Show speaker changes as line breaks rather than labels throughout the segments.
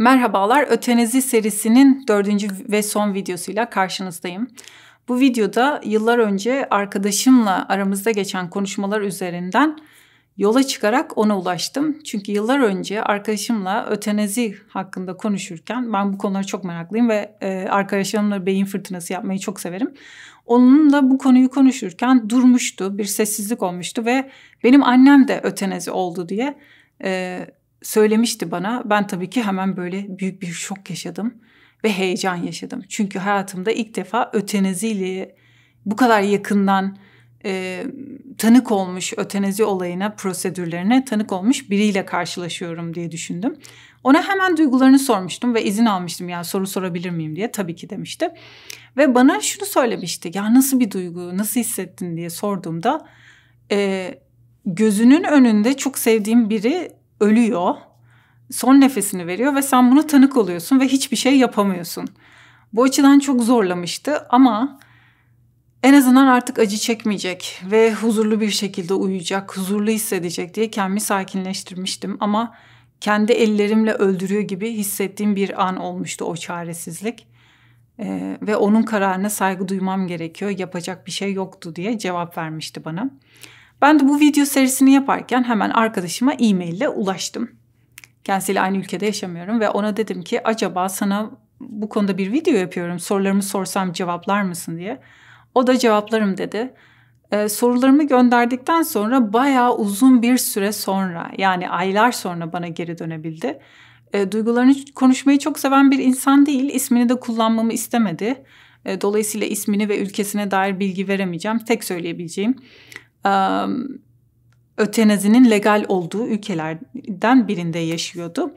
Merhabalar, Ötenezi serisinin dördüncü ve son videosuyla karşınızdayım. Bu videoda yıllar önce arkadaşımla aramızda geçen konuşmalar üzerinden yola çıkarak ona ulaştım. Çünkü yıllar önce arkadaşımla ötenezi hakkında konuşurken ben bu konulara çok meraklıyım ve e, arkadaşlarımla beyin fırtınası yapmayı çok severim. Onunla bu konuyu konuşurken durmuştu, bir sessizlik olmuştu ve benim annem de ötenezi oldu diye e, söylemişti bana. Ben tabii ki hemen böyle büyük bir şok yaşadım ve heyecan yaşadım. Çünkü hayatımda ilk defa ötenaziyle bu kadar yakından e, tanık olmuş ötenazi olayına, prosedürlerine tanık olmuş biriyle karşılaşıyorum diye düşündüm. Ona hemen duygularını sormuştum ve izin almıştım yani soru sorabilir miyim diye tabii ki demişti. Ve bana şunu söylemişti ya nasıl bir duygu, nasıl hissettin diye sorduğumda e, gözünün önünde çok sevdiğim biri ölüyor. Son nefesini veriyor ve sen buna tanık oluyorsun ve hiçbir şey yapamıyorsun. Bu açıdan çok zorlamıştı ama en azından artık acı çekmeyecek ve huzurlu bir şekilde uyuyacak, huzurlu hissedecek diye kendimi sakinleştirmiştim ama kendi ellerimle öldürüyor gibi hissettiğim bir an olmuştu o çaresizlik. Ee, ve onun kararına saygı duymam gerekiyor, yapacak bir şey yoktu diye cevap vermişti bana. Ben de bu video serisini yaparken hemen arkadaşıma e-mail ile ulaştım. Kendisiyle aynı ülkede yaşamıyorum ve ona dedim ki acaba sana bu konuda bir video yapıyorum sorularımı sorsam cevaplar mısın diye. O da cevaplarım dedi. Ee, sorularımı gönderdikten sonra bayağı uzun bir süre sonra yani aylar sonra bana geri dönebildi. Ee, duygularını konuşmayı çok seven bir insan değil. İsmini de kullanmamı istemedi. Ee, dolayısıyla ismini ve ülkesine dair bilgi veremeyeceğim. Tek söyleyebileceğim ötenazinin legal olduğu ülkelerden birinde yaşıyordu.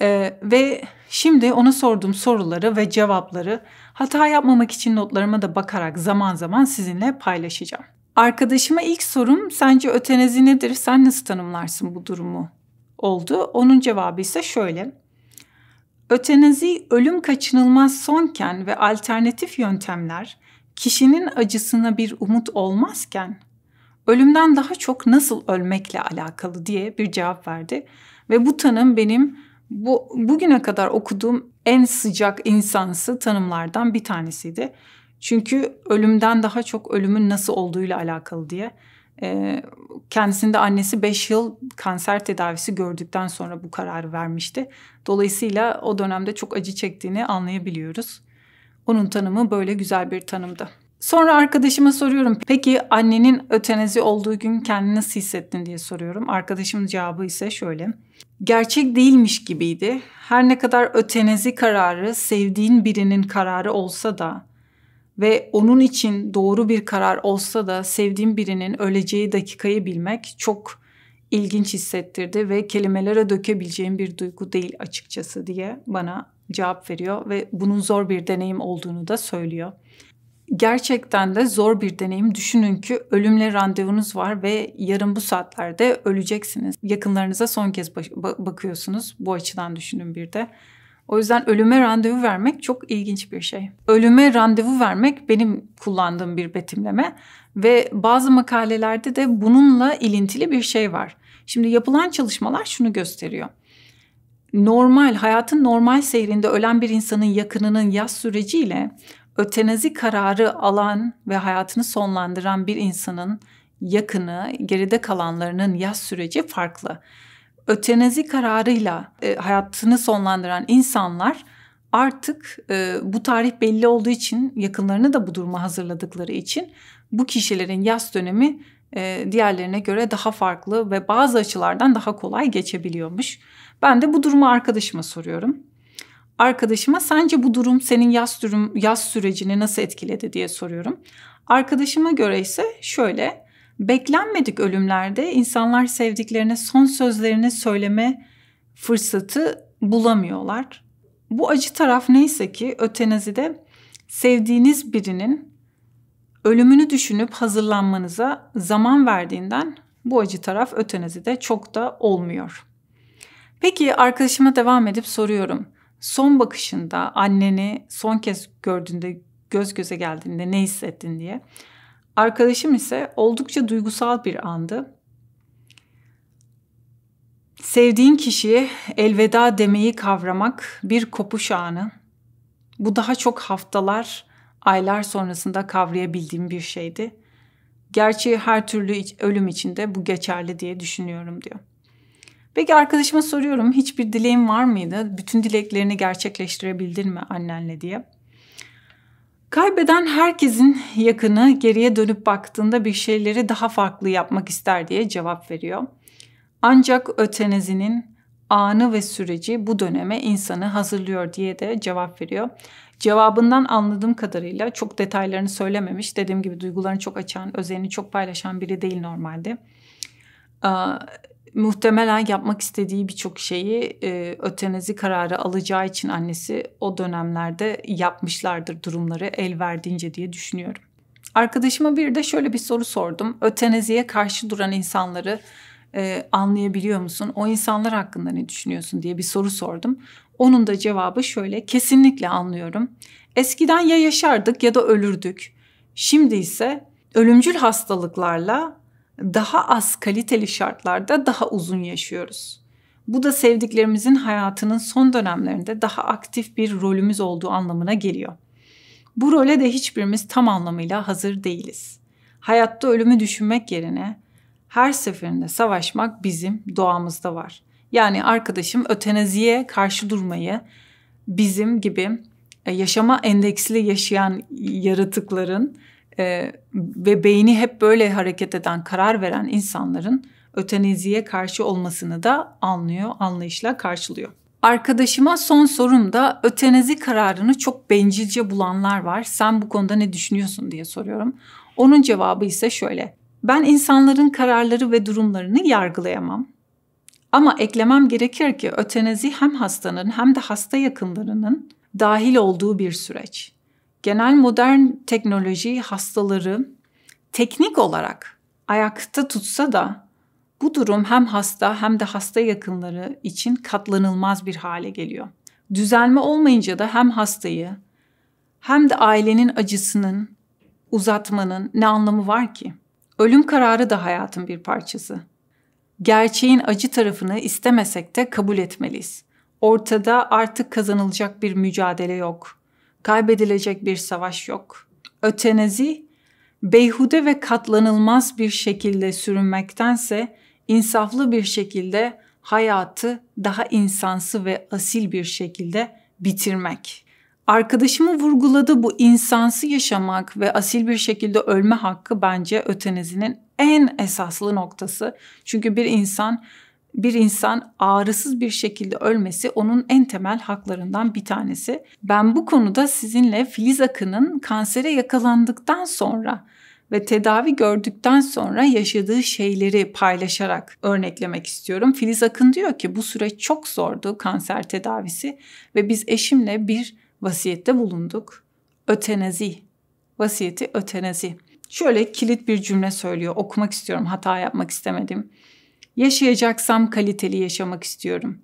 Ee, ve şimdi ona sorduğum soruları ve cevapları hata yapmamak için notlarıma da bakarak zaman zaman sizinle paylaşacağım. Arkadaşıma ilk sorum sence ötenazi nedir? Sen nasıl tanımlarsın bu durumu? oldu. Onun cevabı ise şöyle. Ötenazi ölüm kaçınılmaz sonken ve alternatif yöntemler kişinin acısına bir umut olmazken ölümden daha çok nasıl ölmekle alakalı diye bir cevap verdi. Ve bu tanım benim bu bugüne kadar okuduğum en sıcak insansı tanımlardan bir tanesiydi. Çünkü ölümden daha çok ölümün nasıl olduğuyla alakalı diye. E, kendisinde annesi 5 yıl kanser tedavisi gördükten sonra bu kararı vermişti. Dolayısıyla o dönemde çok acı çektiğini anlayabiliyoruz. Onun tanımı böyle güzel bir tanımdı. Sonra arkadaşıma soruyorum peki annenin ötenezi olduğu gün kendini nasıl hissettin diye soruyorum. Arkadaşımın cevabı ise şöyle. Gerçek değilmiş gibiydi. Her ne kadar ötenezi kararı sevdiğin birinin kararı olsa da ve onun için doğru bir karar olsa da sevdiğin birinin öleceği dakikayı bilmek çok ilginç hissettirdi ve kelimelere dökebileceğim bir duygu değil açıkçası diye bana cevap veriyor ve bunun zor bir deneyim olduğunu da söylüyor gerçekten de zor bir deneyim. Düşünün ki ölümle randevunuz var ve yarın bu saatlerde öleceksiniz. Yakınlarınıza son kez bakıyorsunuz. Bu açıdan düşünün bir de. O yüzden ölüme randevu vermek çok ilginç bir şey. Ölüme randevu vermek benim kullandığım bir betimleme ve bazı makalelerde de bununla ilintili bir şey var. Şimdi yapılan çalışmalar şunu gösteriyor. Normal, hayatın normal seyrinde ölen bir insanın yakınının yaz süreciyle ötenazi kararı alan ve hayatını sonlandıran bir insanın yakını, geride kalanlarının yaz süreci farklı. Ötenazi kararıyla e, hayatını sonlandıran insanlar artık e, bu tarih belli olduğu için yakınlarını da bu duruma hazırladıkları için bu kişilerin yaz dönemi e, diğerlerine göre daha farklı ve bazı açılardan daha kolay geçebiliyormuş. Ben de bu durumu arkadaşıma soruyorum arkadaşıma sence bu durum senin yaz, durum, yaz sürecini nasıl etkiledi diye soruyorum. Arkadaşıma göre ise şöyle beklenmedik ölümlerde insanlar sevdiklerine son sözlerini söyleme fırsatı bulamıyorlar. Bu acı taraf neyse ki de sevdiğiniz birinin ölümünü düşünüp hazırlanmanıza zaman verdiğinden bu acı taraf de çok da olmuyor. Peki arkadaşıma devam edip soruyorum son bakışında anneni son kez gördüğünde göz göze geldiğinde ne hissettin diye. Arkadaşım ise oldukça duygusal bir andı. Sevdiğin kişiye elveda demeyi kavramak bir kopuş anı. Bu daha çok haftalar, aylar sonrasında kavrayabildiğim bir şeydi. Gerçi her türlü ölüm içinde bu geçerli diye düşünüyorum diyor. Peki arkadaşıma soruyorum hiçbir dileğin var mıydı? Bütün dileklerini gerçekleştirebildin mi annenle diye. Kaybeden herkesin yakını geriye dönüp baktığında bir şeyleri daha farklı yapmak ister diye cevap veriyor. Ancak ötenezinin anı ve süreci bu döneme insanı hazırlıyor diye de cevap veriyor. Cevabından anladığım kadarıyla çok detaylarını söylememiş. Dediğim gibi duygularını çok açan, özenini çok paylaşan biri değil normalde muhtemelen yapmak istediği birçok şeyi e, ötenezi kararı alacağı için annesi o dönemlerde yapmışlardır durumları el verdiğince diye düşünüyorum. Arkadaşıma bir de şöyle bir soru sordum. Öteneziye karşı duran insanları e, anlayabiliyor musun? O insanlar hakkında ne düşünüyorsun diye bir soru sordum. Onun da cevabı şöyle. Kesinlikle anlıyorum. Eskiden ya yaşardık ya da ölürdük. Şimdi ise ölümcül hastalıklarla daha az kaliteli şartlarda daha uzun yaşıyoruz. Bu da sevdiklerimizin hayatının son dönemlerinde daha aktif bir rolümüz olduğu anlamına geliyor. Bu role de hiçbirimiz tam anlamıyla hazır değiliz. Hayatta ölümü düşünmek yerine her seferinde savaşmak bizim doğamızda var. Yani arkadaşım ötenaziye karşı durmayı bizim gibi e, yaşama endeksli yaşayan yaratıkların e, ve beyni hep böyle hareket eden, karar veren insanların öteneziye karşı olmasını da anlıyor, anlayışla karşılıyor. Arkadaşıma son sorum da ötenezi kararını çok bencilce bulanlar var. Sen bu konuda ne düşünüyorsun diye soruyorum. Onun cevabı ise şöyle. Ben insanların kararları ve durumlarını yargılayamam. Ama eklemem gerekir ki ötenezi hem hastanın hem de hasta yakınlarının dahil olduğu bir süreç genel modern teknoloji hastaları teknik olarak ayakta tutsa da bu durum hem hasta hem de hasta yakınları için katlanılmaz bir hale geliyor. Düzelme olmayınca da hem hastayı hem de ailenin acısının uzatmanın ne anlamı var ki? Ölüm kararı da hayatın bir parçası. Gerçeğin acı tarafını istemesek de kabul etmeliyiz. Ortada artık kazanılacak bir mücadele yok. Kaybedilecek bir savaş yok. Ötenezi beyhude ve katlanılmaz bir şekilde sürünmektense insaflı bir şekilde hayatı daha insansı ve asil bir şekilde bitirmek. Arkadaşımı vurguladı bu insansı yaşamak ve asil bir şekilde ölme hakkı bence ötenizinin en esaslı noktası. Çünkü bir insan bir insan ağrısız bir şekilde ölmesi onun en temel haklarından bir tanesi. Ben bu konuda sizinle Filiz Akın'ın kansere yakalandıktan sonra ve tedavi gördükten sonra yaşadığı şeyleri paylaşarak örneklemek istiyorum. Filiz Akın diyor ki bu süreç çok zordu kanser tedavisi ve biz eşimle bir vasiyette bulunduk. Ötenazi. Vasiyeti ötenazi. Şöyle kilit bir cümle söylüyor. Okumak istiyorum. Hata yapmak istemedim. Yaşayacaksam kaliteli yaşamak istiyorum.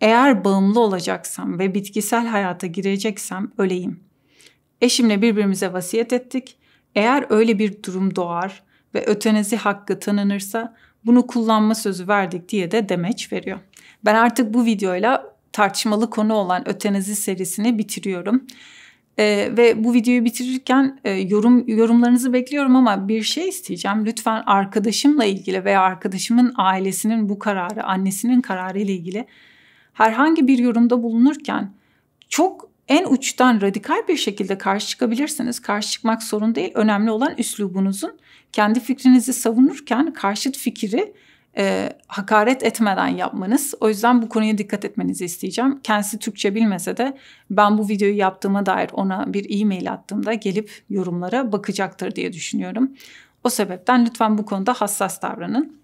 Eğer bağımlı olacaksam ve bitkisel hayata gireceksem öleyim. Eşimle birbirimize vasiyet ettik. Eğer öyle bir durum doğar ve ötenizi hakkı tanınırsa bunu kullanma sözü verdik diye de demeç veriyor. Ben artık bu videoyla tartışmalı konu olan ötenizi serisini bitiriyorum. E, ve bu videoyu bitirirken e, yorum yorumlarınızı bekliyorum ama bir şey isteyeceğim. Lütfen arkadaşımla ilgili veya arkadaşımın ailesinin bu kararı, annesinin kararı ile ilgili herhangi bir yorumda bulunurken çok en uçtan radikal bir şekilde karşı çıkabilirsiniz. Karşı çıkmak sorun değil. Önemli olan üslubunuzun kendi fikrinizi savunurken karşıt fikri e, hakaret etmeden yapmanız. O yüzden bu konuya dikkat etmenizi isteyeceğim. Kendisi Türkçe bilmese de ben bu videoyu yaptığıma dair ona bir e-mail attığımda gelip yorumlara bakacaktır diye düşünüyorum. O sebepten lütfen bu konuda hassas davranın.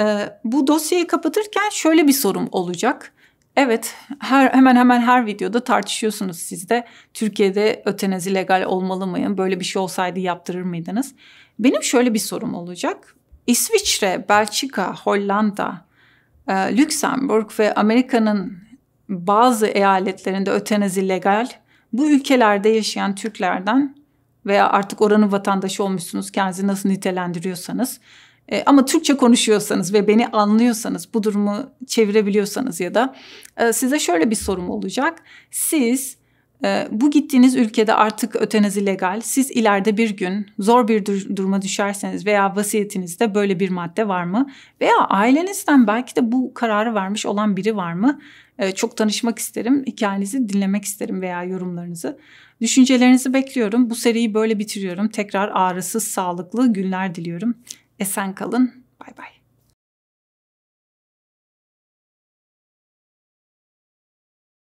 E, bu dosyayı kapatırken şöyle bir sorum olacak. Evet, her, hemen hemen her videoda tartışıyorsunuz siz de. Türkiye'de ötenazi legal olmalı mıyım? Böyle bir şey olsaydı yaptırır mıydınız? Benim şöyle bir sorum olacak. İsviçre, Belçika, Hollanda, e, Lüksemburg ve Amerika'nın bazı eyaletlerinde ötenazi legal. Bu ülkelerde yaşayan Türklerden veya artık oranın vatandaşı olmuşsunuz kendinizi nasıl nitelendiriyorsanız e, ama Türkçe konuşuyorsanız ve beni anlıyorsanız bu durumu çevirebiliyorsanız ya da e, size şöyle bir sorum olacak. Siz ee, bu gittiğiniz ülkede artık öteniz legal. Siz ileride bir gün zor bir duruma düşerseniz veya vasiyetinizde böyle bir madde var mı? Veya ailenizden belki de bu kararı vermiş olan biri var mı? Ee, çok tanışmak isterim. Hikayenizi dinlemek isterim veya yorumlarınızı. Düşüncelerinizi bekliyorum. Bu seriyi böyle bitiriyorum. Tekrar ağrısız, sağlıklı günler diliyorum. Esen kalın. Bay bay.